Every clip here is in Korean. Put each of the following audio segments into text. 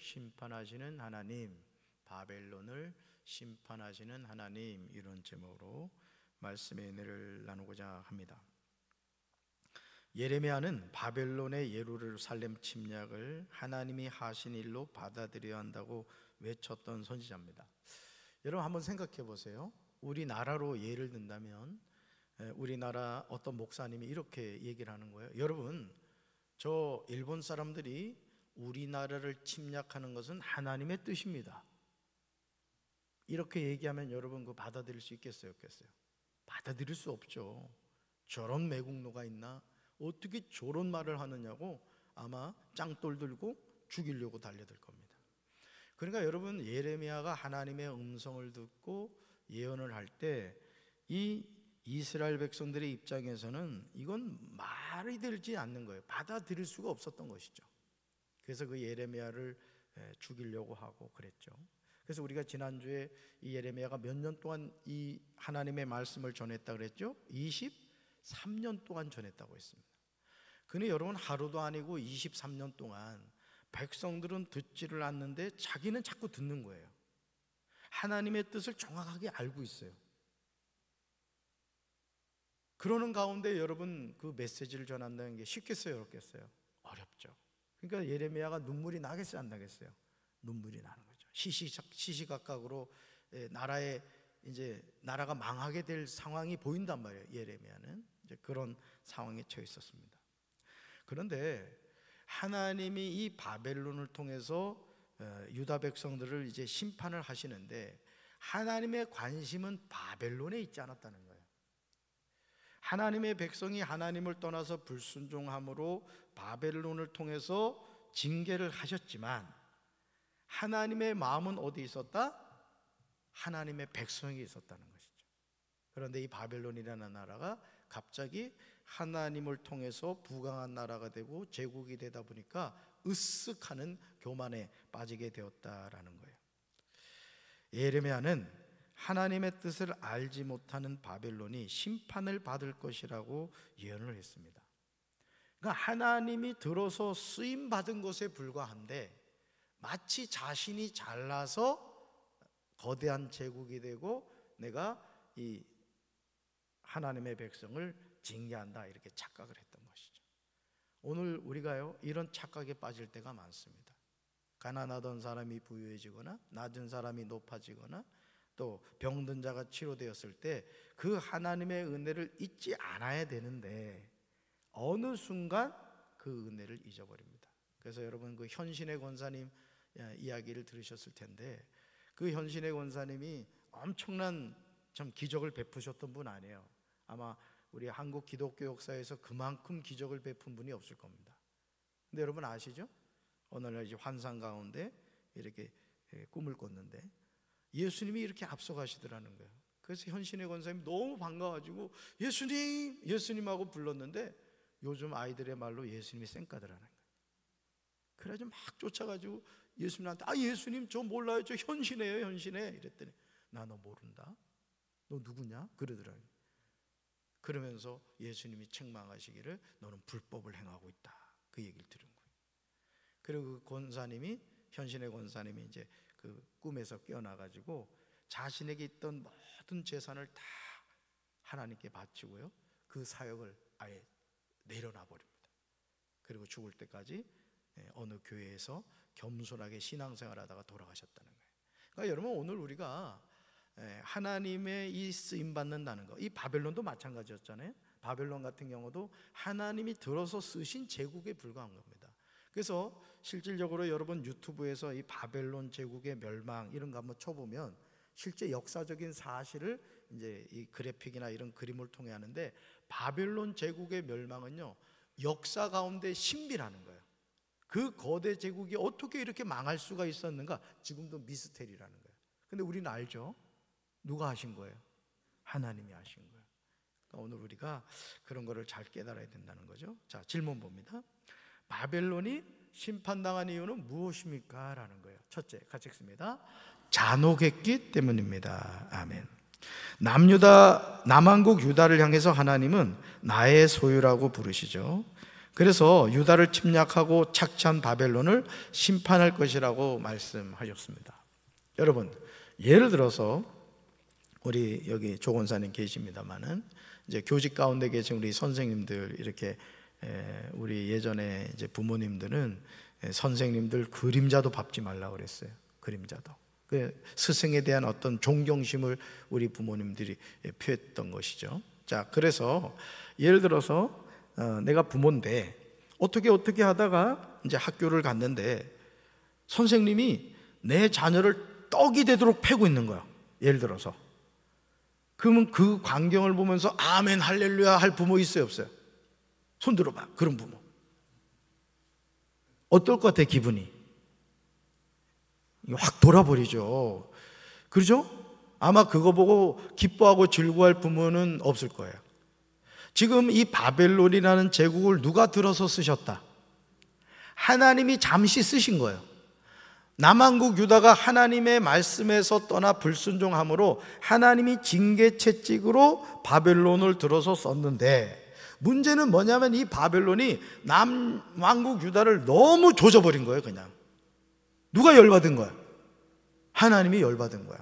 심판하시는 하나님, 바벨론을 심판하시는 하나님 이런 제목으로 말씀의 은혜를 나누고자 합니다. 예레미야는 바벨론의 예루살렘 침략을 하나님이 하신 일로 받아들여야 한다고 외쳤던 선지자입니다. 여러분 한번 생각해 보세요. 우리나라로 예를 든다면 우리나라 어떤 목사님이 이렇게 얘기를 하는 거예요. 여러분, 저 일본 사람들이 우리나라를 침략하는 것은 하나님의 뜻입니다. 이렇게 얘기하면 여러분 그 받아들일 수 있겠어요, 없겠어요? 받아들일 수 없죠. 저런 매국노가 있나? 어떻게 저런 말을 하느냐고 아마 짱돌 들고 죽이려고 달려들 겁니다. 그러니까 여러분 예레미야가 하나님의 음성을 듣고 예언을 할 때 이 이스라엘 백성들의 입장에서는 이건 말이 들지 않는 거예요. 받아들일 수가 없었던 것이죠. 그래서 그 예레미야를 죽이려고 하고 그랬죠. 그래서 우리가 지난주에 이 예레미야가 몇 년 동안 이 하나님의 말씀을 전했다 그랬죠? 23년 동안 전했다고 했습니다. 근데 여러분 하루도 아니고 23년 동안 백성들은 듣지를 않는데 자기는 자꾸 듣는 거예요. 하나님의 뜻을 정확하게 알고 있어요. 그러는 가운데 여러분 그 메시지를 전한다는 게 쉽겠어요, 어렵겠어요? 어렵죠. 그러니까 예레미야가 눈물이 나겠어요, 안 나겠어요? 눈물이 나는 거죠. 시시 시시각각으로 예, 나라의 이제 나라가 망하게 될 상황이 보인단 말이에요. 예레미야는 이제 그런 상황에 처해 있었습니다. 그런데 하나님이 이 바벨론을 통해서 어, 유다 백성들을 이제 심판을 하시는데 하나님의 관심은 바벨론에 있지 않았다는 거예요. 하나님의 백성이 하나님을 떠나서 불순종함으로 바벨론을 통해서 징계를 하셨지만 하나님의 마음은 어디 있었다? 하나님의 백성이 있었다는 것이죠. 그런데 이 바벨론이라는 나라가 갑자기 하나님을 통해서 부강한 나라가 되고 제국이 되다 보니까 으쓱하는 교만에 빠지게 되었다라는 거예요. 예레미야는 하나님의 뜻을 알지 못하는 바벨론이 심판을 받을 것이라고 예언을 했습니다. 그러니까 하나님이 들어서 쓰임 받은 것에 불과한데 마치 자신이 잘나서 거대한 제국이 되고 내가 이 하나님의 백성을 징계한다 이렇게 착각을 했던 것이죠. 오늘 우리가요 이런 착각에 빠질 때가 많습니다. 가난하던 사람이 부유해지거나 낮은 사람이 높아지거나 또 병든 자가 치료되었을 때 그 하나님의 은혜를 잊지 않아야 되는데 어느 순간 그 은혜를 잊어버립니다. 그래서 여러분 그 현신의 권사님 예, 이야기를 들으셨을 텐데 그 현신의 권사님이 엄청난 참 기적을 베푸셨던 분 아니에요. 아마 우리 한국 기독교 역사에서 그만큼 기적을 베푼 분이 없을 겁니다. 근데 여러분 아시죠? 어느 날 이제 환상 가운데 이렇게 예, 꿈을 꿨는데 예수님이 이렇게 앞서가시더라는 거예요. 그래서 현신의 권사님 너무 반가워가지고 예수님, 예수님하고 불렀는데 요즘 아이들의 말로 예수님이 쌩까더라는 거예요. 그래가지고 막 쫓아가지고 예수님한테 아 예수님 저 몰라요 저 현신이에요 현신에 이랬더니 나 너 모른다 너 누구냐 그러더라고요 그러면서 예수님이 책망하시기를 너는 불법을 행하고 있다 그 얘기를 들은 거예요 그리고 그 권사님이 현신의 권사님이 이제 그 꿈에서 깨어나가지고 자신에게 있던 모든 재산을 다 하나님께 바치고요. 그 사역을 아예 내려놔 버립니다. 그리고 죽을 때까지 예, 어느 교회에서 겸손하게 신앙생활 하다가 돌아가셨다는 거예요. 그러니까 여러분 오늘 우리가 예, 하나님의 이 쓰임 받는다는 거, 이 바벨론도 마찬가지였잖아요. 바벨론 같은 경우도 하나님이 들어서 쓰신 제국에 불과한 겁니다. 그래서 실질적으로 여러분 유튜브에서 이 바벨론 제국의 멸망 이런 거 한번 쳐보면 실제 역사적인 사실을 이제 이 그래픽이나 이런 그림을 통해 하는데 바벨론 제국의 멸망은요 역사 가운데 신비라는 거예요. 그 거대 제국이 어떻게 이렇게 망할 수가 있었는가 지금도 미스테리라는 거예요. 근데 우리는 알죠. 누가 하신 거예요? 하나님이 하신 거예요. 그러니까 오늘 우리가 그런 거를 잘 깨달아야 된다는 거죠. 자, 질문 봅니다. 바벨론이 심판당한 이유는 무엇입니까? 라는 거예요. 첫째, 같이 읽습니다. 잔혹했기 때문입니다. 아멘. 남유다, 남한국 유다를 향해서 하나님은 나의 소유라고 부르시죠. 그래서 유다를 침략하고 착취한 바벨론을 심판할 것이라고 말씀하셨습니다. 여러분, 예를 들어서 우리 여기 조건사님 계십니다만은 이제 교직 가운데 계신 우리 선생님들 이렇게 우리 예전에 이제 부모님들은 선생님들 그림자도 밟지 말라 그랬어요. 그림자도. 그 스승에 대한 어떤 존경심을 우리 부모님들이 표했던 것이죠. 자, 그래서 예를 들어서 어, 내가 부모인데 어떻게 어떻게 하다가 이제 학교를 갔는데 선생님이 내 자녀를 떡이 되도록 패고 있는 거야. 예를 들어서. 그러면 그 광경을 보면서 아멘 할렐루야 할 부모 있어요 없어요? 손 들어봐. 그런 부모. 어떨 것 같아, 기분이? 확 돌아버리죠. 그러죠? 아마 그거 보고 기뻐하고 즐거워할 부모는 없을 거예요. 지금 이 바벨론이라는 제국을 누가 들어서 쓰셨다? 하나님이 잠시 쓰신 거예요. 남한국 유다가 하나님의 말씀에서 떠나 불순종함으로 하나님이 징계 채찍으로 바벨론을 들어서 썼는데 문제는 뭐냐면 이 바벨론이 남 왕국 유다를 너무 조져버린 거예요, 그냥. 누가 열받은 거야? 하나님이 열받은 거야.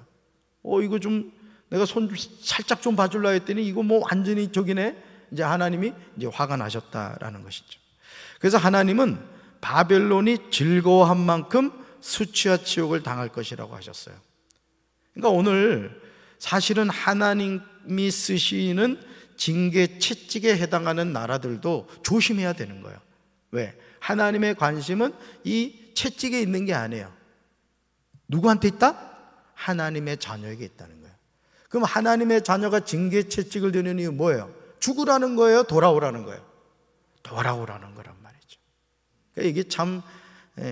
어, 이거 좀 내가 손 살짝 좀 봐줄라 했더니 이거 뭐 완전히 저기네. 이제 하나님이 이제 화가 나셨다라는 것이죠. 그래서 하나님은 바벨론이 즐거워한 만큼 수치와 치욕을 당할 것이라고 하셨어요. 그러니까 오늘 사실은 하나님이 쓰시는 징계 채찍에 해당하는 나라들도 조심해야 되는 거예요. 왜? 하나님의 관심은 이 채찍에 있는 게 아니에요. 누구한테 있다? 하나님의 자녀에게 있다는 거예요. 그럼 하나님의 자녀가 징계 채찍을 드는 이유 뭐예요? 죽으라는 거예요? 돌아오라는 거예요? 돌아오라는 거란 말이죠. 그러니까 이게 참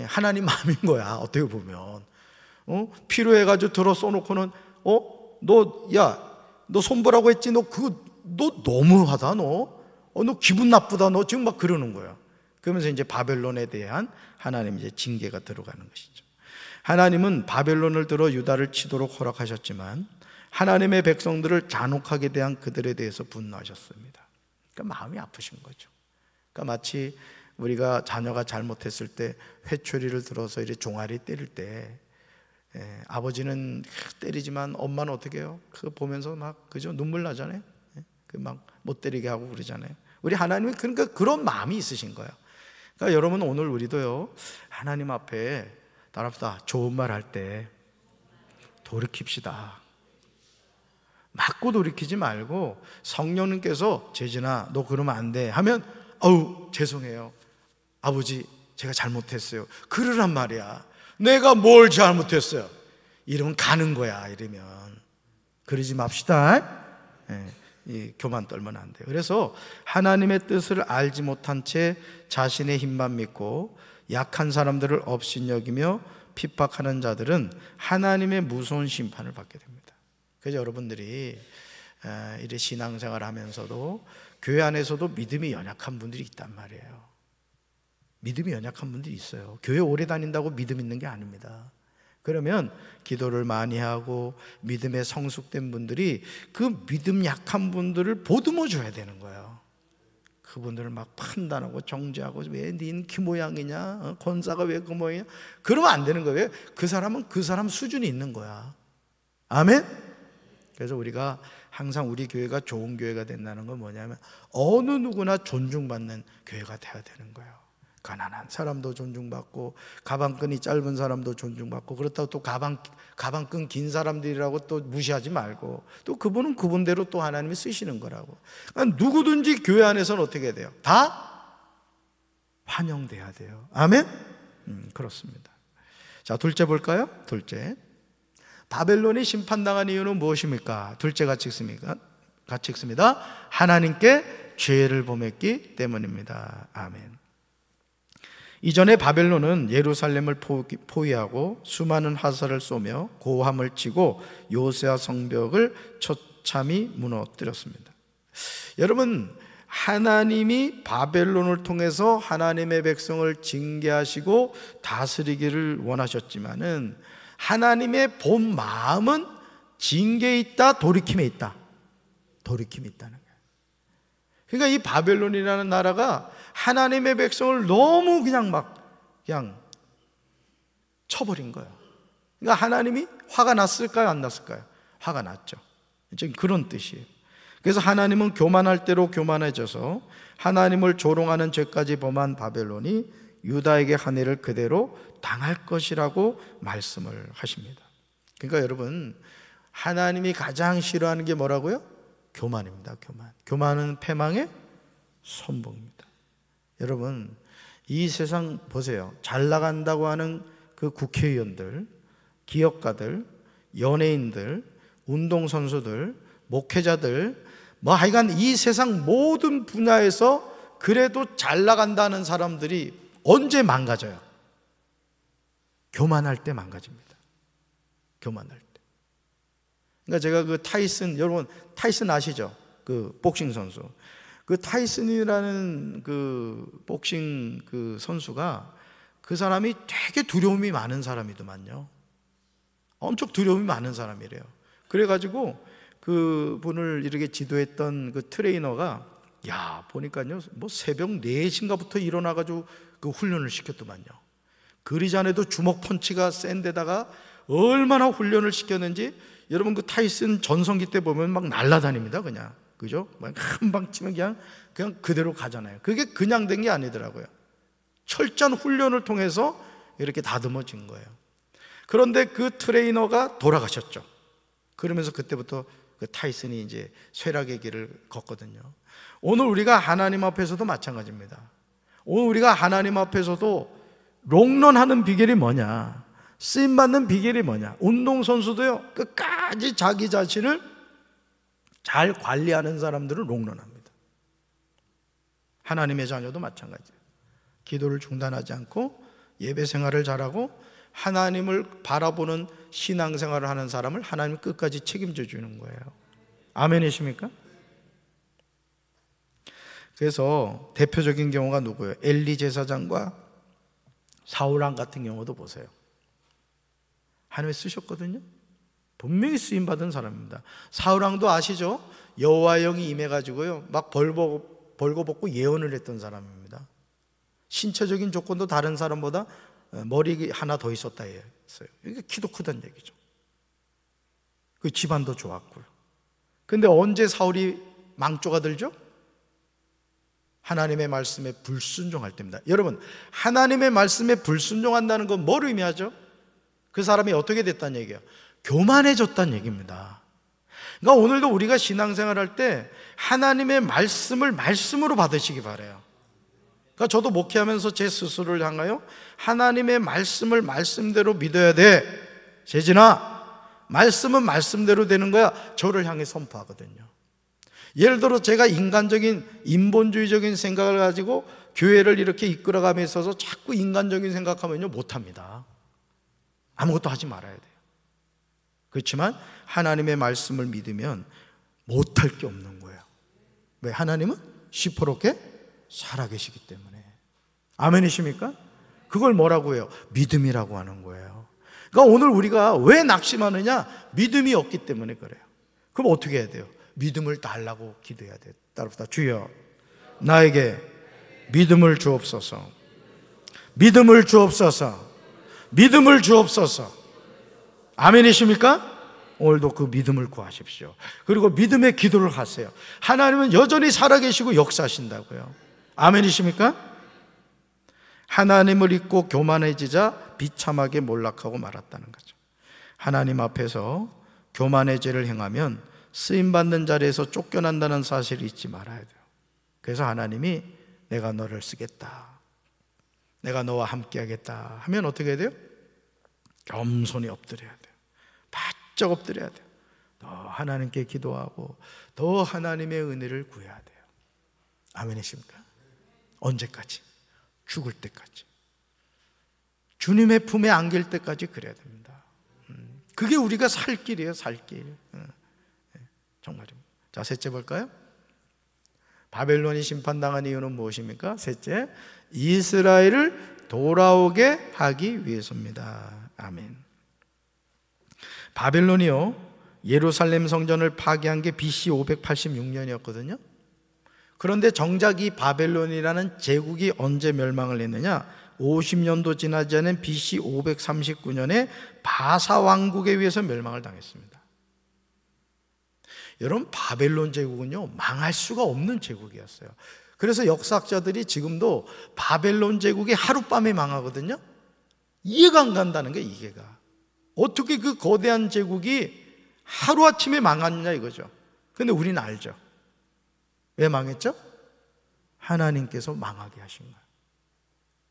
하나님 마음인 거야. 어떻게 보면. 어? 필요해가지고 들어 써놓고는, 어? 너, 야, 너 손보라고 했지? 너 그거 너 너무하다 너. 어, 너 기분 나쁘다 너 지금 막 그러는 거야. 그러면서 이제 바벨론에 대한 하나님 이제 징계가 들어가는 것이죠. 하나님은 바벨론을 들어 유다를 치도록 허락하셨지만 하나님의 백성들을 잔혹하게 대한 그들에 대해서 분노하셨습니다. 그러니까 마음이 아프신 거죠. 그러니까 마치 우리가 자녀가 잘못했을 때 회초리를 들어서 이렇 종아리 때릴 때 예, 아버지는 때리지만 엄마는 어떻게 해요? 그 보면서 막 그죠 눈물 나잖아요. 그 막못 때리게 하고 그러잖아요. 우리 하나님이 그러니까 그런 마음이 있으신 거예요. 그러니까 여러분 오늘 우리도요 하나님 앞에 따라합시다 좋은 말 할 때 돌이킵시다. 맞고 돌이키지 말고 성령님께서 재진아 너 그러면 안 돼 하면 어우 죄송해요 아버지 제가 잘못했어요 그러란 말이야 내가 뭘 잘못했어요 이러면 가는 거야 이러면 그러지 맙시다 네. 교만 떨면 안 돼요. 그래서 하나님의 뜻을 알지 못한 채 자신의 힘만 믿고 약한 사람들을 업신여기며 핍박하는 자들은 하나님의 무서운 심판을 받게 됩니다. 그래서 여러분들이 이래 신앙생활 을 하면서도 교회 안에서도 믿음이 연약한 분들이 있단 말이에요. 믿음이 연약한 분들이 있어요. 교회 오래 다닌다고 믿음 있는 게 아닙니다. 그러면 기도를 많이 하고 믿음에 성숙된 분들이 그 믿음 약한 분들을 보듬어 줘야 되는 거예요. 그분들을 막 판단하고 정죄하고 왜네그 모양이냐 어? 권사가 왜 그 모양이냐 그러면 안 되는 거예요. 그 사람은 그 사람 수준이 있는 거야. 아멘. 그래서 우리가 항상 우리 교회가 좋은 교회가 된다는 건 뭐냐면 어느 누구나 존중받는 교회가 돼야 되는 거예요. 가난한 사람도 존중받고 가방끈이 짧은 사람도 존중받고 그렇다고 또 가방 가방끈 긴 사람들이라고 또 무시하지 말고 또 그분은 그분대로 또 하나님이 쓰시는 거라고. 그러니까 누구든지 교회 안에서는 어떻게 돼요? 다 환영돼야 돼요. 아멘. 음, 그렇습니다. 자, 둘째 볼까요? 둘째. 바벨론이 심판당한 이유는 무엇입니까? 둘째 같이 읽습니까? 같이 읽습니다. 하나님께 죄를 범했기 때문입니다. 아멘. 이전에 바벨론은 예루살렘을 포위하고 수많은 화살을 쏘며 고함을 치고 요세아 성벽을 처참히 무너뜨렸습니다. 여러분 하나님이 바벨론을 통해서 하나님의 백성을 징계하시고 다스리기를 원하셨지만은 하나님의 본 마음은 징계에 있다, 돌이킴에 있다. 돌이킴이 있다는 거예요. 그러니까 이 바벨론이라는 나라가 하나님의 백성을 너무 그냥 막 그냥 쳐버린 거예요. 그러니까 하나님이 화가 났을까요? 안 났을까요? 화가 났죠. 지금 그런 뜻이에요. 그래서 하나님은 교만할 대로 교만해져서 하나님을 조롱하는 죄까지 범한 바벨론이 유다에게 한 해를 그대로 당할 것이라고 말씀을 하십니다. 그러니까 여러분, 하나님이 가장 싫어하는 게 뭐라고요? 교만입니다. 교만. 교만은 패망의 선봉입니다. 여러분, 이 세상 보세요. 잘 나간다고 하는 그 국회의원들, 기업가들, 연예인들, 운동선수들, 목회자들, 뭐 하여간 이 세상 모든 분야에서 그래도 잘 나간다는 사람들이 언제 망가져요? 교만할 때 망가집니다. 교만할 때. 그러니까 제가 그 타이슨, 여러분, 타이슨 아시죠? 그 복싱 선수. 그 타이슨이라는 그 복싱 그 선수가 그 사람이 되게 두려움이 많은 사람이더만요. 엄청 두려움이 많은 사람이래요. 그래가지고 그 분을 이렇게 지도했던 그 트레이너가 야, 보니까요. 뭐 새벽 4시인가부터 일어나가지고 그 훈련을 시켰더만요. 그리자네도 주먹 펀치가 센 데다가 얼마나 훈련을 시켰는지 여러분 그 타이슨 전성기 때 보면 막 날라다닙니다. 그냥. 그죠? 한방 치면 그냥 그냥 그대로 가잖아요. 그게 그냥 된 게 아니더라고요. 철저한 훈련을 통해서 이렇게 다듬어진 거예요. 그런데 그 트레이너가 돌아가셨죠. 그러면서 그때부터 그 타이슨이 이제 쇠락의 길을 걷거든요. 오늘 우리가 하나님 앞에서도 마찬가지입니다. 오늘 우리가 하나님 앞에서도 롱런하는 비결이 뭐냐? 쓰임 받는 비결이 뭐냐? 운동 선수도요. 끝까지 자기 자신을 잘 관리하는 사람들을 롱런합니다. 하나님의 자녀도 마찬가지예요. 기도를 중단하지 않고 예배 생활을 잘하고 하나님을 바라보는 신앙 생활을 하는 사람을 하나님 끝까지 책임져 주는 거예요. 아멘이십니까? 그래서 대표적인 경우가 누구예요? 엘리 제사장과 사울왕 같은 경우도 보세요. 하나님 쓰셨거든요. 분명히 쓰임 받은 사람입니다. 사울 왕도 아시죠? 여호와 영이 임해 가지고요. 막 벌고 벌거벗고 예언을 했던 사람입니다. 신체적인 조건도 다른 사람보다 어, 머리 하나 더 있었다 했어요. 이게 키도 크단 얘기죠. 그 집안도 좋았고요. 근데 언제 사울이 망조가 들죠? 하나님의 말씀에 불순종할 때입니다. 여러분, 하나님의 말씀에 불순종한다는 건 뭘 의미하죠? 그 사람이 어떻게 됐다는 얘기예요? 교만해졌다는 얘기입니다. 그러니까 오늘도 우리가 신앙생활 할때 하나님의 말씀을 말씀으로 받으시기 바래요. 그러니까 저도 목회하면서 제 스스로를 향하여 하나님의 말씀을 말씀대로 믿어야 돼. 재진아, 말씀은 말씀대로 되는 거야. 저를 향해 선포하거든요. 예를 들어 제가 인간적인 인본주의적인 생각을 가지고 교회를 이렇게 이끌어가면서 자꾸 인간적인 생각하면요 못합니다. 아무것도 하지 말아야 돼 그렇지만 하나님의 말씀을 믿으면 못할 게 없는 거예요. 왜? 하나님은 시퍼렇게 살아계시기 때문에. 아멘이십니까? 그걸 뭐라고 해요? 믿음이라고 하는 거예요. 그러니까 오늘 우리가 왜 낙심하느냐? 믿음이 없기 때문에 그래요. 그럼 어떻게 해야 돼요? 믿음을 달라고 기도해야 돼요. 따릅시 주여, 나에게 믿음을 주옵소서. 믿음을 주옵소서. 믿음을 주옵소서. 아멘이십니까? 오늘도 그 믿음을 구하십시오. 그리고 믿음의 기도를 하세요. 하나님은 여전히 살아계시고 역사하신다고요. 아멘이십니까? 하나님을 잊고 교만해지자 비참하게 몰락하고 말았다는 거죠. 하나님 앞에서 교만의 죄를 행하면 쓰임받는 자리에서 쫓겨난다는 사실을 잊지 말아야 돼요. 그래서 하나님이 내가 너를 쓰겠다. 내가 너와 함께 하겠다 하면 어떻게 돼요? 겸손히 엎드려야 돼요. 바짝 엎드려야 돼요. 더 하나님께 기도하고 더 하나님의 은혜를 구해야 돼요. 아멘이십니까? 언제까지? 죽을 때까지. 주님의 품에 안길 때까지 그래야 됩니다. 음, 그게 우리가 살 길이에요, 살 길. 음, 예, 정말입니다. 자, 셋째 볼까요? 바벨론이 심판당한 이유는 무엇입니까? 셋째, 이스라엘을 돌아오게 하기 위해서입니다. 아멘. 바벨론이요. 예루살렘 성전을 파괴한 게 BC 586년이었거든요. 그런데 정작 이 바벨론이라는 제국이 언제 멸망을 했느냐? 50년도 지나지 않은 BC 539년에 바사 왕국에 의해서 멸망을 당했습니다. 여러분 바벨론 제국은요 망할 수가 없는 제국이었어요. 그래서 역사학자들이 지금도 바벨론 제국이 하룻밤에 망하거든요. 이해가 안 간다는 게 이해가. 어떻게 그 거대한 제국이 하루아침에 망하느냐 이거죠. 근데 우리는 알죠. 왜 망했죠? 하나님께서 망하게 하신 거예요.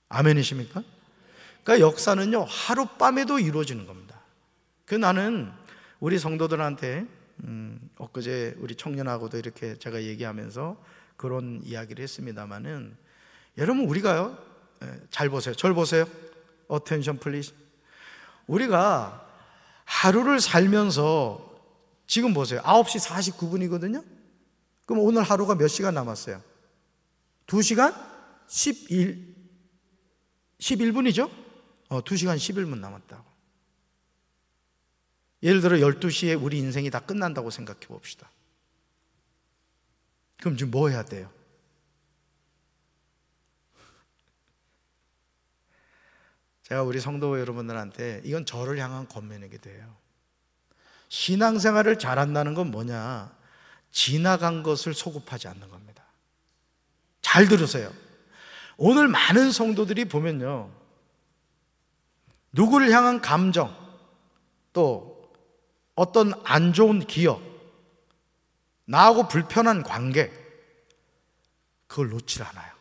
아멘이십니까? 그러니까 역사는요, 하룻밤에도 이루어지는 겁니다. 그 나는 우리 성도들한테, 음, 엊그제 우리 청년하고도 이렇게 제가 얘기하면서 그런 이야기를 했습니다만은, 여러분, 우리가요, 잘 보세요. 절 보세요. 어텐션 플리즈. 우리가 하루를 살면서 지금 보세요. 9시 49분이거든요. 그럼 오늘 하루가 몇 시간 남았어요? 2시간 11 11분이죠? 어, 2시간 11분 남았다고. 예를 들어 12시에 우리 인생이 다 끝난다고 생각해 봅시다. 그럼 지금 뭐 해야 돼요? 제가 우리 성도 여러분들한테 이건 저를 향한 권면이기도 요 신앙생활을 잘한다는 건 뭐냐? 지나간 것을 소급하지 않는 겁니다. 잘 들으세요. 오늘 많은 성도들이 보면요. 누구를 향한 감정, 또 어떤 안 좋은 기억, 나하고 불편한 관계, 그걸 놓질 않아요.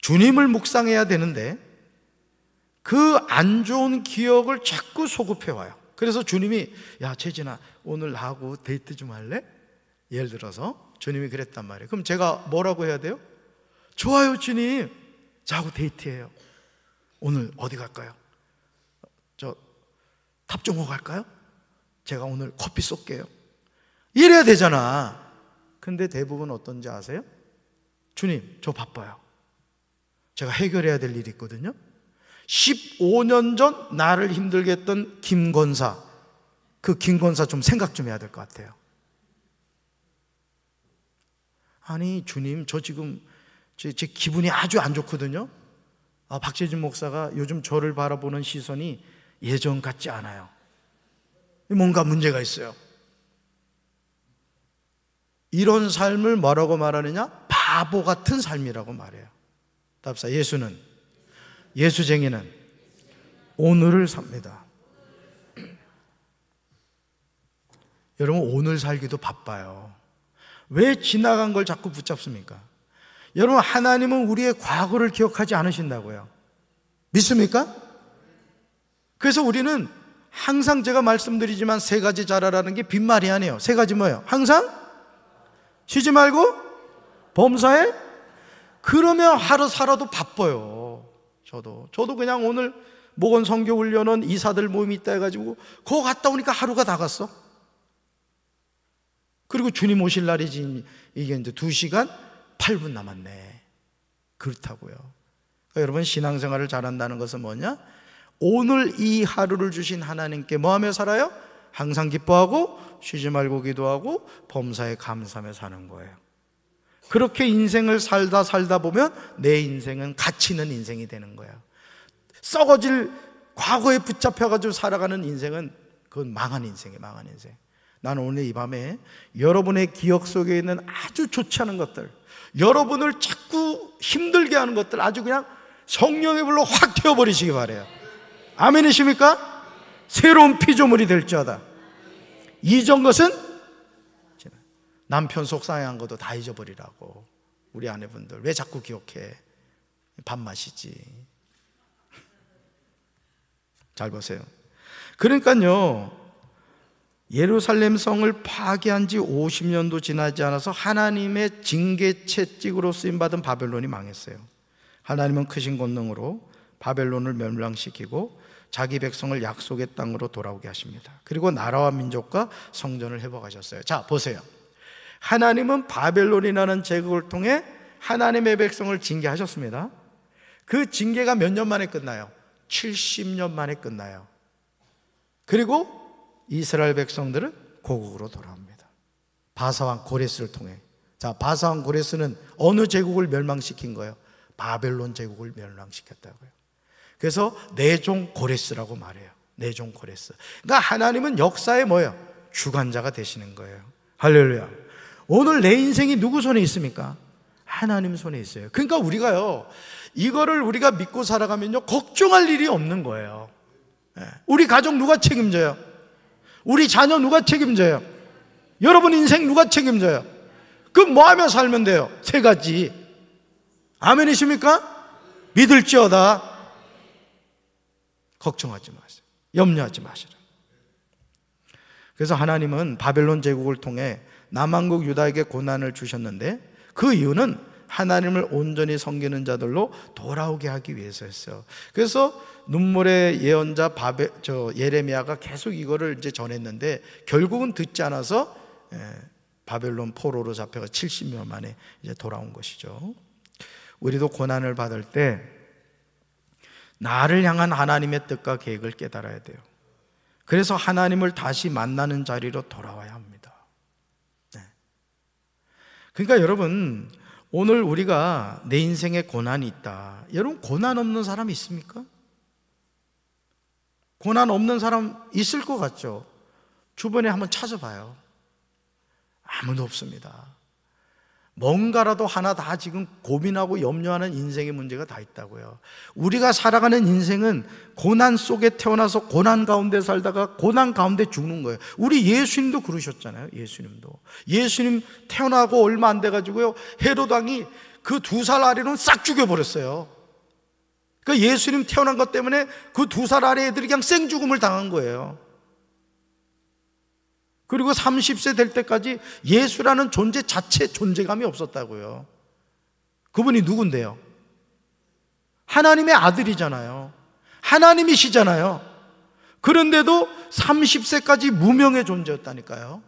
주님을 묵상해야 되는데, 그안 좋은 기억을 자꾸 소급해 와요. 그래서 주님이 야 최진아 오늘 나하고 데이트 좀 할래? 예를 들어서 주님이 그랬단 말이에요. 그럼 제가 뭐라고 해야 돼요? 좋아요 주님 저하고 데이트해요. 오늘 어디 갈까요? 저 탑종호 갈까요? 제가 오늘 커피 쏠게요. 이래야 되잖아. 근데 대부분 어떤지 아세요? 주님, 저 바빠요. 제가 해결해야 될 일이 있거든요. 15년 전 나를 힘들게 했던 김건사그김건사좀 생각 좀 해야 될 것 같아요. 아니, 주님, 저 지금 제, 제 기분이 아주 안 좋거든요. 아, 박재진 목사가 요즘 저를 바라보는 시선이 예전 같지 않아요. 뭔가 문제가 있어요. 이런 삶을 뭐라고 말하느냐? 바보 같은 삶이라고 말해요. 답사 예수는 예수쟁이는 오늘을 삽니다. 여러분, 오늘 살기도 바빠요. 왜 지나간 걸 자꾸 붙잡습니까? 여러분, 하나님은 우리의 과거를 기억하지 않으신다고요. 믿습니까? 그래서 우리는 항상 제가 말씀드리지만 세 가지 잘하라는 게 빈말이 아니에요. 세 가지 뭐예요? 항상 쉬지 말고 범사에 그러면 하루 살아도 바빠요. 저도 저도 그냥 오늘 목원 성교 훈련은 이사들 모임이 있다 해가지고 거 갔다 오니까 하루가 다 갔어. 그리고 주님 오실 날이 지금 이게 이제 두시간 8분 남았네. 그렇다고요. 그러니까 여러분 신앙생활을 잘한다는 것은 뭐냐? 오늘 이 하루를 주신 하나님께 뭐하며 살아요? 항상 기뻐하고 쉬지 말고 기도하고 범사에 감사하며 사는 거예요. 그렇게 인생을 살다 살다 보면 내 인생은 가치 있는 인생이 되는 거야. 썩어질 과거에 붙잡혀가지고 살아가는 인생은 그건 망한 인생이 야 망한 인생. 나는 오늘 이 밤에 여러분의 기억 속에 있는 아주 좋지 않은 것들, 여러분을 자꾸 힘들게 하는 것들 아주 그냥 성령의 불로 확 태워버리시기 바래요. 아멘이십니까? 새로운 피조물이 될지어다. 이전 것은 남편 속상해한 것도 다 잊어버리라고. 우리 아내분들 왜 자꾸 기억해? 밥맛이지. 잘 보세요. 그러니까요. 예루살렘 성을 파괴한 지 50년도 지나지 않아서 하나님의 징계 채찍으로 쓰임 받은 바벨론이 망했어요. 하나님은 크신 권능으로 바벨론을 멸망시키고 자기 백성을 약속의 땅으로 돌아오게 하십니다. 그리고 나라와 민족과 성전을 회복하셨어요. 자, 보세요. 하나님은 바벨론이라는 제국을 통해 하나님의 백성을 징계하셨습니다. 그 징계가 몇 년 만에 끝나요? 70년 만에 끝나요. 그리고 이스라엘 백성들은 고국으로 돌아옵니다. 바사왕 고레스를 통해. 자, 바사왕 고레스는 어느 제국을 멸망시킨 거예요? 바벨론 제국을 멸망시켰다고요. 그래서 내종 고레스라고 말해요. 내종 고레스. 그러니까 하나님은 역사에 뭐예요? 주관자가 되시는 거예요. 할렐루야. 오늘 내 인생이 누구 손에 있습니까? 하나님 손에 있어요. 그러니까 우리가요, 이거를 우리가 믿고 살아가면요, 걱정할 일이 없는 거예요. 예. 우리 가족 누가 책임져요? 우리 자녀 누가 책임져요? 여러분 인생 누가 책임져요? 그럼 뭐 하며 살면 돼요? 세 가지. 아멘이십니까? 믿을지어다. 걱정하지 마세요. 염려하지 마시라. 그래서 하나님은 바벨론 제국을 통해 남한국 유다에게 고난을 주셨는데 그 이유는 하나님을 온전히 섬기는 자들로 돌아오게 하기 위해서였어요. 그래서 눈물의 예언자 바베, 저 예레미야가 계속 이거를 이제 전했는데 결국은 듣지 않아서 예, 바벨론 포로로 잡혀가 70년 만에 이제 돌아온 것이죠. 우리도 고난을 받을 때 나를 향한 하나님의 뜻과 계획을 깨달아야 돼요. 그래서 하나님을 다시 만나는 자리로 돌아와야 합니다. 그러니까 여러분, 오늘 우리가 내 인생에 고난이 있다. 여러분, 고난 없는 사람이 있습니까? 고난 없는 사람 있을 것 같죠? 주변에 한번 찾아봐요. 아무도 없습니다. 뭔가라도 하나 다 지금 고민하고 염려하는 인생의 문제가 다 있다고요. 우리가 살아가는 인생은 고난 속에 태어나서 고난 가운데 살다가 고난 가운데 죽는 거예요. 우리 예수님도 그러셨잖아요. 예수님도. 예수님 태어나고 얼마 안 돼가지고요. 해로당이그 두 살 아래로는 싹 죽여버렸어요. 그 예수님 태어난 것 때문에 그 두 살 아래 애들이 그냥 생죽음을 당한 거예요. 그리고 30세 될 때까지 예수라는 존재 자체 존재감이 없었다고요. 그분이 누군데요? 하나님의 아들이잖아요. 하나님이시잖아요. 그런데도 30세까지 무명의 존재였다니까요.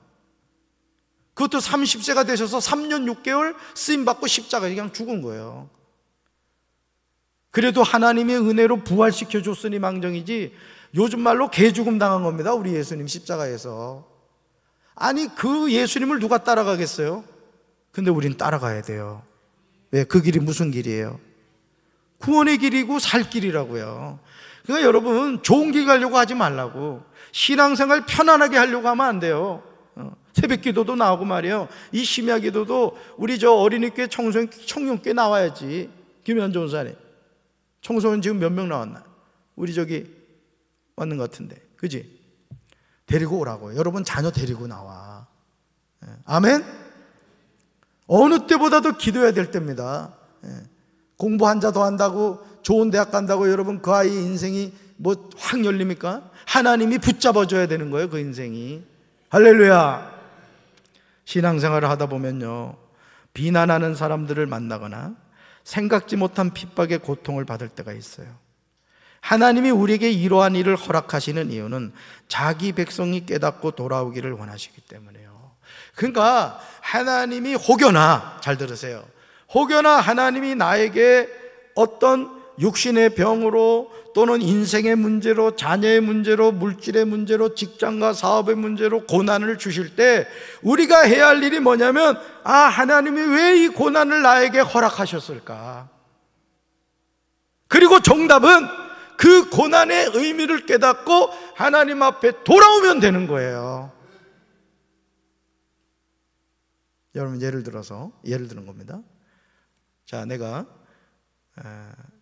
그것도 30세가 되셔서 3년 6개월 쓰임받고 십자가에 그냥 죽은 거예요. 그래도 하나님의 은혜로 부활시켜 줬으니 망정이지 요즘 말로 개죽음 당한 겁니다. 우리 예수님 십자가에서. 아니, 그 예수님을 누가 따라가겠어요? 근데 우린 따라가야 돼요. 왜? 그 길이 무슨 길이에요? 구원의 길이고 살 길이라고요. 그러니까 여러분, 좋은 길 가려고 하지 말라고. 신앙생활 편안하게 하려고 하면 안 돼요. 어, 새벽 기도도 나오고 말이요이 심야 기도도 우리 저어린이교 청소년, 청년교 나와야지. 김현조 사님 청소년 지금 몇 명 나왔나? 우리 저기 왔는 것 같은데. 그지? 데리고 오라고. 여러분 자녀 데리고 나와. 예. 아멘? 어느 때보다도 기도해야 될 때입니다. 예. 공부 한자더 한다고 좋은 대학 간다고 여러분 그 아이의 인생이 뭐 확 열립니까? 하나님이 붙잡아줘야 되는 거예요, 그 인생이. 할렐루야! 신앙생활을 하다 보면요, 비난하는 사람들을 만나거나 생각지 못한 핍박의 고통을 받을 때가 있어요. 하나님이 우리에게 이러한 일을 허락하시는 이유는 자기 백성이 깨닫고 돌아오기를 원하시기 때문에요. 그러니까 하나님이 혹여나 잘 들으세요. 혹여나 하나님이 나에게 어떤 육신의 병으로 또는 인생의 문제로 자녀의 문제로 물질의 문제로 직장과 사업의 문제로 고난을 주실 때 우리가 해야 할 일이 뭐냐면 아 하나님이 왜 이 고난을 나에게 허락하셨을까? 그리고 정답은 그 고난의 의미를 깨닫고 하나님 앞에 돌아오면 되는 거예요. 여러분 예를 들어서 예를 드는 겁니다. 자, 내가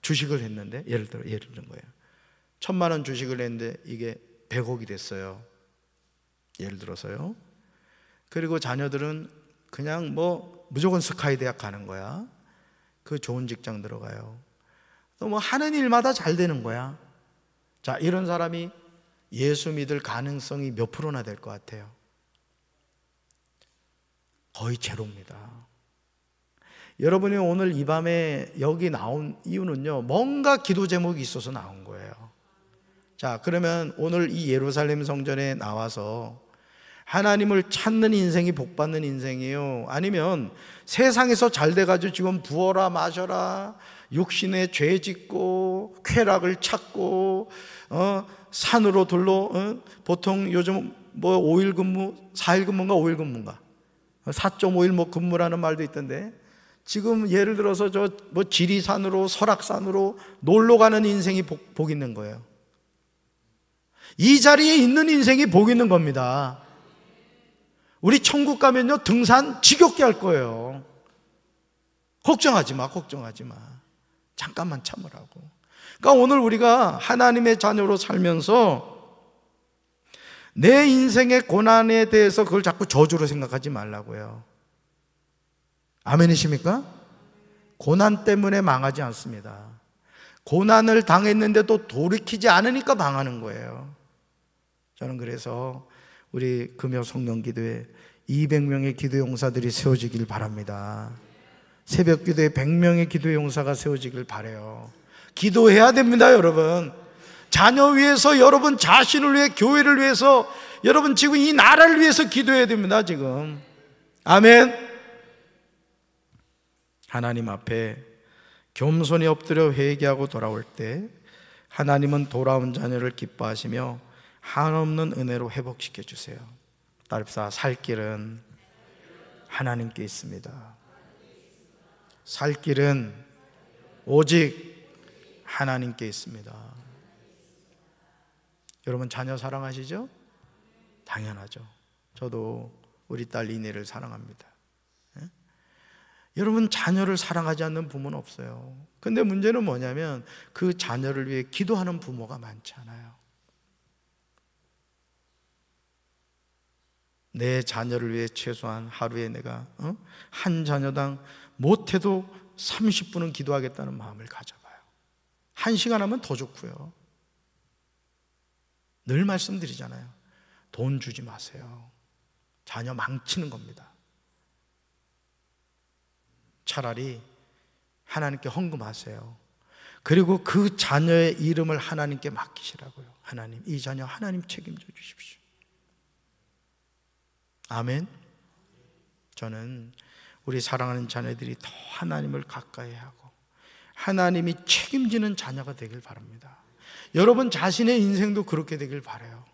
주식을 했는데 예를 들어 예를 드는 거예요. 천만 원 주식을 했는데 이게 1억이 됐어요. 예를 들어서요. 그리고 자녀들은 그냥 뭐 무조건 스카이 대학 가는 거야. 그 좋은 직장 들어가요. 너뭐 하는 일마다 잘 되는 거야. 자, 이런 사람이 예수 믿을 가능성이 몇 프로나 될 것 같아요? 거의 제로입니다. 여러분이 오늘 이 밤에 여기 나온 이유는요, 뭔가 기도 제목이 있어서 나온 거예요. 자, 그러면 오늘 이 예루살렘 성전에 나와서 하나님을 찾는 인생이 복받는 인생이에요. 아니면 세상에서 잘 돼가지고 지금 부어라, 마셔라, 육신의 죄 짓고 쾌락을 찾고 어, 산으로 둘러 어, 보통 요즘 뭐 5일 근무, 4일 근무인가 5일 근무인가 4.5일 뭐 근무라는 말도 있던데 지금 예를 들어서 저 뭐 지리산으로 설악산으로 놀러 가는 인생이 복, 복 있는 거예요. 이 자리에 있는 인생이 복 있는 겁니다. 우리 천국 가면요 등산 지겹게 할 거예요. 걱정하지 마, 걱정하지 마. 잠깐만 참으라고. 그러니까 오늘 우리가 하나님의 자녀로 살면서 내 인생의 고난에 대해서 그걸 자꾸 저주로 생각하지 말라고요. 아멘이십니까? 고난 때문에 망하지 않습니다. 고난을 당했는데도 돌이키지 않으니까 망하는 거예요. 저는 그래서 우리 금요 성령 기도에 200명의 기도 용사들이 세워지길 바랍니다. 새벽 기도에 100명의 기도 용사가 세워지길 바래요. 기도해야 됩니다, 여러분. 자녀 위해서 여러분 자신을 위해 교회를 위해서 여러분 지금 이 나라를 위해서 기도해야 됩니다, 지금. 아멘. 하나님 앞에 겸손히 엎드려 회개하고 돌아올 때 하나님은 돌아온 자녀를 기뻐하시며 한없는 은혜로 회복시켜 주세요. 딸입사 살 길은 하나님께 있습니다. 살 길은 오직 하나님께 있습니다. 여러분 자녀 사랑하시죠? 당연하죠. 저도 우리 딸 이내를 사랑합니다. 예? 여러분 자녀를 사랑하지 않는 부모는 없어요. 근데 문제는 뭐냐면 그 자녀를 위해 기도하는 부모가 많지 않아요. 내 자녀를 위해 최소한 하루에 내가 어? 한 자녀당 못해도 30분은 기도하겠다는 마음을 가져봐요. 1시간 하면 더 좋고요. 늘 말씀드리잖아요. 돈 주지 마세요. 자녀 망치는 겁니다. 차라리 하나님께 헌금하세요. 그리고 그 자녀의 이름을 하나님께 맡기시라고요. 하나님, 이 자녀 하나님 책임져 주십시오. 아멘. 저는 우리 사랑하는 자녀들이 더 하나님을 가까이 하고 하나님이 책임지는 자녀가 되길 바랍니다. 여러분 자신의 인생도 그렇게 되길 바래요.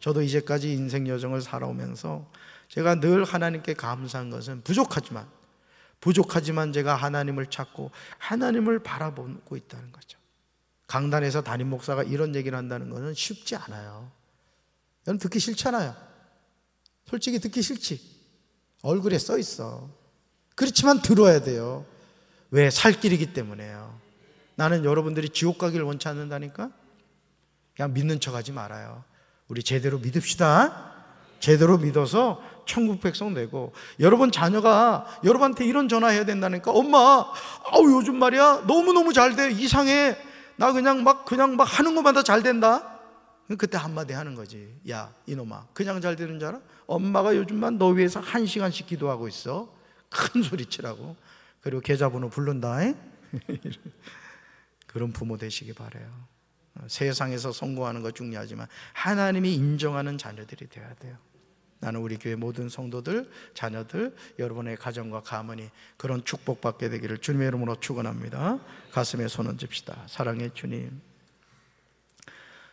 저도 이제까지 인생 여정을 살아오면서 제가 늘 하나님께 감사한 것은 부족하지만 부족하지만 제가 하나님을 찾고 하나님을 바라보고 있다는 거죠. 강단에서 담임 목사가 이런 얘기를 한다는 것은 쉽지 않아요. 여러분 듣기 싫잖아요. 솔직히 듣기 싫지. 얼굴에 써 있어. 그렇지만 들어야 돼요. 왜? 살 길이기 때문에요. 나는 여러분들이 지옥 가기를 원치 않는다니까? 그냥 믿는 척 하지 말아요. 우리 제대로 믿읍시다. 제대로 믿어서 천국 백성 되고 여러분 자녀가 여러분한테 이런 전화해야 된다니까 엄마 아우 요즘 말이야 너무너무 잘돼 이상해 나 그냥 막 그냥 막 하는 것마다 잘 된다 그때 한마디 하는 거지 야 이놈아 그냥 잘 되는 줄 알아? 엄마가 요즘만 너 위해서 한 시간씩 기도하고 있어 큰 소리치라고 그리고 계좌번호 부른다 그런 부모 되시기 바래요 세상에서 성공하는 것 중요하지만 하나님이 인정하는 자녀들이 되어야 돼요 나는 우리 교회 모든 성도들, 자녀들, 여러분의 가정과 가문이 그런 축복받게 되기를 주님의 이름으로 축원합니다. 가슴에 손 얹읍시다. 사랑의 주님.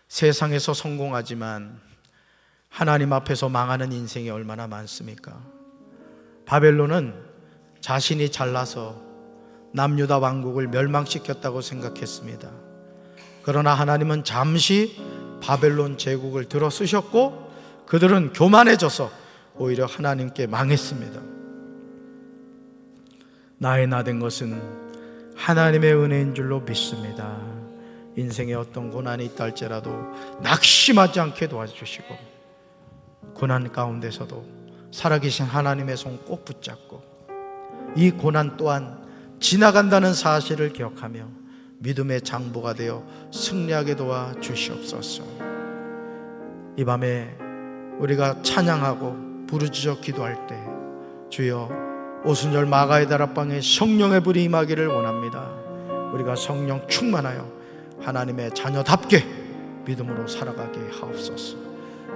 세상에서 성공하지만 하나님 앞에서 망하는 인생이 얼마나 많습니까? 바벨론은 자신이 잘나서 남유다 왕국을 멸망시켰다고 생각했습니다. 그러나 하나님은 잠시 바벨론 제국을 들어 쓰셨고 그들은 교만해져서 오히려 하나님께 망했습니다. 나의 나된 것은 하나님의 은혜인 줄로 믿습니다. 인생에 어떤 고난이 있다 지라도 낙심하지 않게 도와주시고 고난 가운데서도 살아계신 하나님의 손 꼭 붙잡고 이 고난 또한 지나간다는 사실을 기억하며 믿음의 장부가 되어 승리하게 도와 주시옵소서. 이 밤에 우리가 찬양하고 부르짖어 기도할 때 주여 오순절 마가의 다락방에 성령의 불이 임하기를 원합니다. 우리가 성령 충만하여 하나님의 자녀답게 믿음으로 살아가게 하옵소서.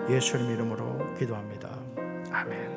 예수님 이름으로 기도합니다. 아멘.